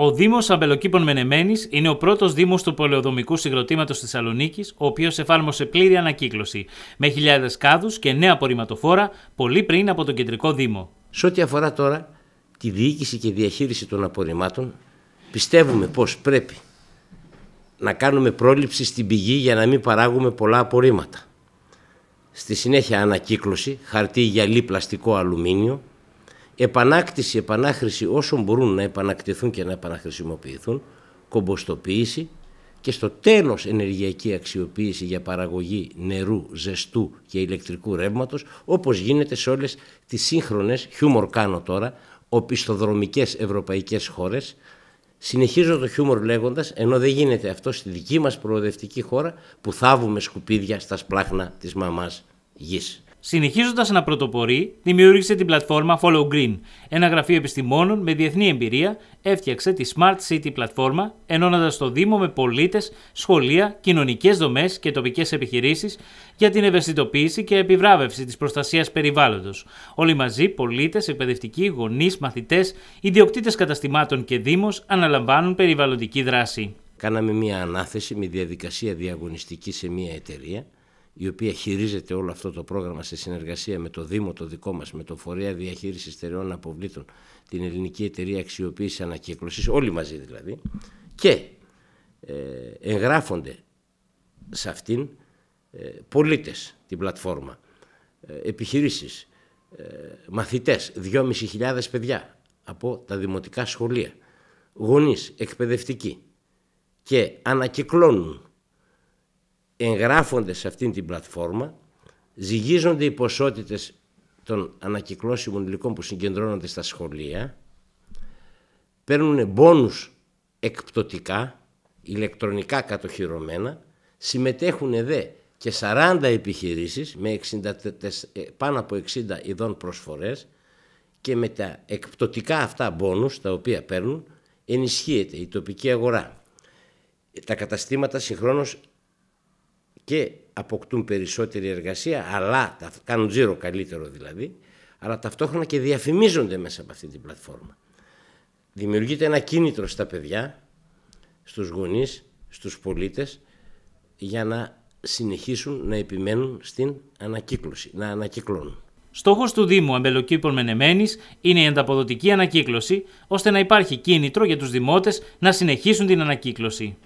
Ο Δήμος Αμπελοκήπων Μενεμένης είναι ο πρώτος Δήμος του πολεοδομικού συγκροτήματος Θεσσαλονίκης, ο οποίος εφάρμοσε πλήρη ανακύκλωση με χιλιάδες κάδους και νέα απορριμματοφόρα πολύ πριν από τον κεντρικό Δήμο. Σε ό,τι αφορά τώρα τη διοίκηση και διαχείριση των απορριμμάτων, πιστεύουμε πως πρέπει να κάνουμε πρόληψη στην πηγή για να μην παράγουμε πολλά απορρίμματα. Στη συνέχεια ανακύκλωση, χαρτί, γυαλί, πλαστικό, αλουμίνιο, επανάκτηση, επανάχρηση όσων μπορούν να επανακτηθούν και να επαναχρησιμοποιηθούν, κομποστοποίηση και στο τέλος ενεργειακή αξιοποίηση για παραγωγή νερού, ζεστού και ηλεκτρικού ρεύματος όπως γίνεται σε όλες τις σύγχρονες, χιούμορ κάνω τώρα, οπισθοδρομικές ευρωπαϊκές χώρες Συνεχίζω το χιούμορ λέγοντας, ενώ δεν γίνεται αυτό στη δική μας προοδευτική χώρα που θάβουμε σκουπίδια στα σπλάχνα της μαμάς γης. Συνεχίζοντας να πρωτοπορεί, δημιούργησε την πλατφόρμα Follow Green, ένα γραφείο επιστημόνων με διεθνή εμπειρία, έφτιαξε τη Smart City πλατφόρμα, ενώνοντας το Δήμο με πολίτες, σχολεία, κοινωνικές δομές και τοπικές επιχειρήσεις για την ευαισθητοποίηση και επιβράβευση της προστασίας περιβάλλοντος. Όλοι μαζί, πολίτες, εκπαιδευτικοί, γονείς, μαθητές, ιδιοκτήτες καταστημάτων και Δήμος αναλαμβάνουν περιβαλλοντική δράση. Κάναμε μια ανάθεση με διαδικασία διαγωνιστική σε μια εταιρεία η οποία χειρίζεται όλο αυτό το πρόγραμμα σε συνεργασία με το Δήμο το δικό μας, με το Φορέα Διαχείρισης Στερεών Αποβλήτων, την Ελληνική Εταιρεία Αξιοποίησης Ανακύκλωσης, όλοι μαζί δηλαδή, και ε, εγγράφονται σε αυτήν ε, πολίτες την πλατφόρμα, ε, επιχειρήσεις, μαθητές, 2.500 παιδιά από τα δημοτικά σχολεία, γονείς, εκπαιδευτικοί και ανακυκλώνουν εγγράφονται σε αυτήν την πλατφόρμα, ζυγίζονται οι ποσότητες των ανακυκλώσιμων υλικών που συγκεντρώνονται στα σχολεία, παίρνουν μπόνους εκπτωτικά, ηλεκτρονικά κατοχυρωμένα, συμμετέχουν δε και 40 επιχειρήσεις με ε, πάνω από 60 ειδών προσφορές και με τα εκπτωτικά αυτά μπόνους τα οποία παίρνουν ενισχύεται η τοπική αγορά. Τα καταστήματα συγχρόνως και αποκτούν περισσότερη εργασία, αλλά κάνουν τζίρο καλύτερο δηλαδή, αλλά ταυτόχρονα και διαφημίζονται μέσα από αυτή την πλατφόρμα. Δημιουργείται ένα κίνητρο στα παιδιά, στους γονείς, στους πολίτες, για να συνεχίσουν να επιμένουν στην ανακύκλωση, να ανακυκλώνουν. Στόχος του Δήμου Αμπελοκήπων Μενεμένης είναι η ανταποδοτική ανακύκλωση, ώστε να υπάρχει κίνητρο για τους δημότες να συνεχίσουν την ανακύκλωση.